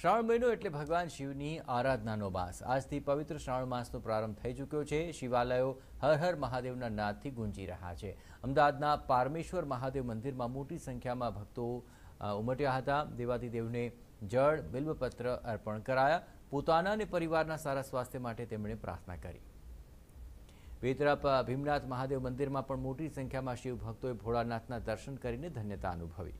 શ્રાવણ મહિનો એટલે ભગવાન શિવની આરાધનાનો માસ આજથી પવિત્ર શ્રાવણ માસનો પ્રારંભ થઈ ચૂક્યો છે શિવાલયો હર હર મહાદેવના નાદથી ગુંજી રહ્યા છે અમદાવાદના પારમેશ્વર મહાદેવ મંદિરમાં મોટી સંખ્યામાં ભક્તો ઉમટ્યા હતા દેવાદિદેવને જળ બિલ્વપત્ર અર્પણ કરાયા પોતાના અને પરિવારના સારા સ્વાસ્થ્ય માટે તેમણે પ્રાર્થના કરી બેતરફ ભીમનાથ મહાદેવ મંદિરમાં પણ મોટી સંખ્યામાં શિવ ભક્તોએ ભોળાનાથના દર્શન કરીને ધન્યતા અનુભવી